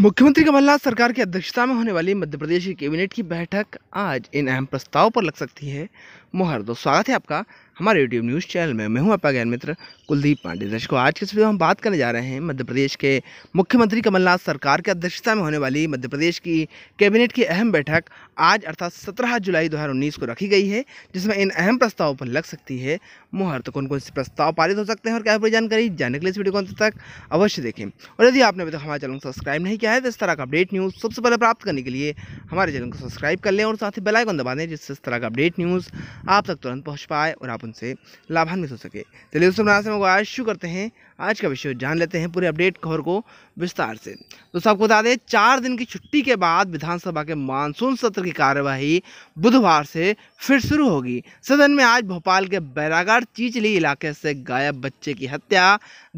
मुख्यमंत्री कमलनाथ सरकार की अध्यक्षता में होने वाली मध्य प्रदेश की कैबिनेट की बैठक आज इन अहम प्रस्ताव पर लग सकती है मोहर दो स्वागत है आपका हमारे यूट्यूब न्यूज़ चैनल में मैं हूं आपका ज्ञान मित्र कुलदीप पांडे दर्शकों आज के इस वीडियो में हम बात करने जा रहे हैं मध्य प्रदेश के मुख्यमंत्री कमलनाथ सरकार की अध्यक्षता में होने वाली मध्य प्रदेश की कैबिनेट की अहम बैठक आज अर्थात सत्रह जुलाई 2019 को रखी गई है जिसमें इन अहम प्रस्तावों पर लग सकती है मुहर तो कौन कौन से प्रस्ताव पारित हो सकते हैं और क्या पूरी जानकारी जानने के लिए इस वीडियो को अंत तक अवश्य देखें और यदि आपने अभी तक हमारे चैनल को सब्सक्राइब नहीं किया है तो इस तरह का अपडेट न्यूज़ सबसे पहले प्राप्त करने के लिए हमारे चैनल को सब्सक्राइब कर लें और साथ ही बेलाइकन दबा दें जिससे इस तरह का अपडेट न्यूज़ आप तक तुरंत पहुँच पाए और आप उनसे लाभान्वित हो सके चलिए दोस्तों से हम आज शुरू करते हैं आज का विषय जान लेते हैं पूरे अपडेट खबर को विस्तार से दोस्तों आपको बता दें चार दिन की छुट्टी के बाद विधानसभा के मानसून सत्र की कार्यवाही बुधवार से फिर शुरू होगी सदन में आज भोपाल के बैरागढ़ चीचली इलाके से गायब बच्चे की हत्या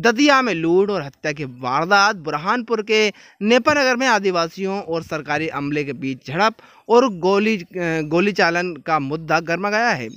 दतिया में लूट और हत्या की वारदात बुरहानपुर के नेपानगर में आदिवासियों और सरकारी अमले के बीच झड़प और गोली गोली चालन का मुद्दा गर्मा गया है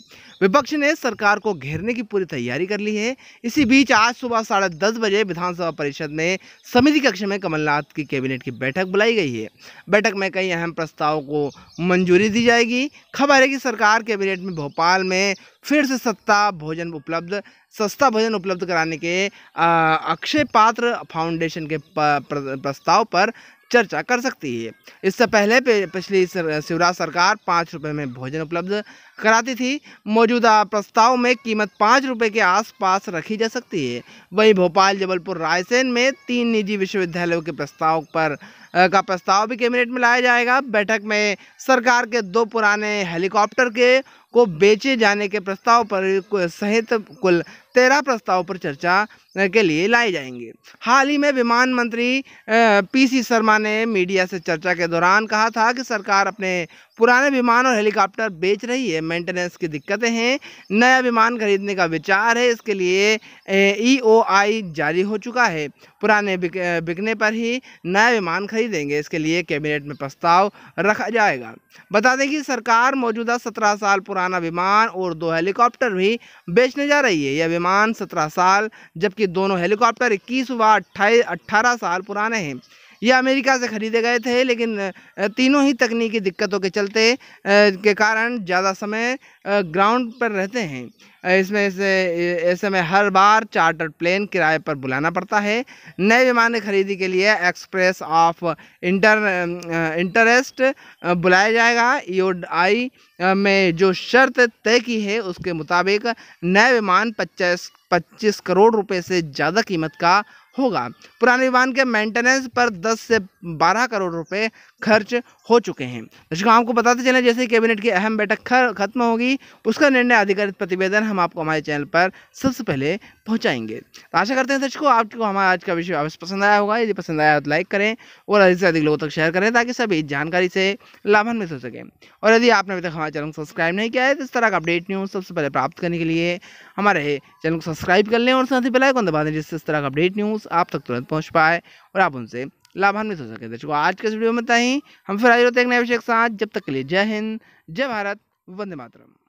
विपक्ष ने सरकार को घेरने की पूरी तैयारी कर ली है इसी बीच आज सुबह साढ़े दस बजे विधानसभा परिषद में समिति कक्ष में कमलनाथ की कैबिनेट की बैठक बुलाई गई है बैठक में कई अहम प्रस्तावों को मंजूरी दी जाएगी खबर है कि सरकार कैबिनेट में भोपाल में फिर से सत्ता भोजन उपलब्ध सस्ता भोजन उपलब्ध कराने के अक्षय पात्र फाउंडेशन के प्रस्ताव पर चर्चा कर सकती है इससे पहले पिछली शिवराज सरकार पाँच रुपये में भोजन उपलब्ध कराती थी मौजूदा प्रस्ताव में कीमत पाँच रुपये के आसपास रखी जा सकती है वहीं भोपाल जबलपुर रायसेन में तीन निजी विश्वविद्यालयों के प्रस्ताव पर का प्रस्ताव भी कैबिनेट में लाया जाएगा बैठक में सरकार के दो पुराने हेलीकॉप्टर के को बेचे जाने के प्रस्ताव पर सहित कुल तेरह प्रस्ताव पर चर्चा के लिए लाए जाएंगे हाल ही में विमान मंत्री पीसी शर्मा ने मीडिया से चर्चा के दौरान कहा था कि सरकार अपने पुराने विमान और हेलीकॉप्टर बेच रही है मेंटेनेंस की दिक्कतें हैं नया विमान खरीदने का विचार है इसके लिए ईओआई e जारी हो चुका है पुराने बिक, बिकने पर ही नया विमान खरीदेंगे इसके लिए कैबिनेट में प्रस्ताव रखा जाएगा बता दें कि सरकार मौजूदा सत्रह साल पुराना विमान और दो हेलीकॉप्टर भी बेचने जा रही है यह विमान सत्रह साल जबकि दोनों हेलीकॉप्टर इक्कीस व अट्ठाईस अट्ठारह साल पुराने हैं ये अमेरिका से ख़रीदे गए थे लेकिन तीनों ही तकनीकी दिक्कतों के चलते के कारण ज़्यादा समय ग्राउंड पर रहते हैं इसमें से ऐसे में हर बार चार्टर प्लेन किराए पर बुलाना पड़ता है नए विमान खरीदी के लिए एक्सप्रेस ऑफ इंटर इंटरेस्ट बुलाया जाएगा आई में जो शर्त तय की है उसके मुताबिक नए विमान पच्चीस पच्चीस करोड़ रुपए से ज़्यादा कीमत का होगा पुराने विमान के मेंटेनेंस पर 10 से बारह करोड़ रुपए खर्च हो चुके हैं दर्शकों आपको बताते चले जैसे कैबिनेट की अहम बैठक खत्म होगी उसका निर्णय अधिकारित प्रतिवेदन हम आपको हमारे चैनल पर सबसे पहले पहुँचाएंगे तो आशा करते हैं दर्शकों आपको हमारा आज का विषय अवश्य पसंद आया होगा यदि पसंद आया तो लाइक करें और अधिक से अधिक लोगों तक शेयर करें ताकि सभी इस जानकारी से लाभान्वित हो सकें और यदि आपने अभी तक हमारे चैनल को सब्सक्राइब नहीं किया है तो इस तरह का अपडेट न्यूज़ सबसे पहले प्राप्त करने के लिए हमारे चैनल को सब्सक्राइब कर लें और साथ ही बेलाइकॉन दबा दें जिससे इस तरह का अपडेट न्यूज़ आप तक तुरंत पहुँच पाए और आप उनसे लाभान्वित हो सके दर्शकों आज के इस वीडियो में ही हम फिर हाजिर होते हैं एक नए के साथ जब तक के लिए जय हिंद जय भारत वंदे मातरम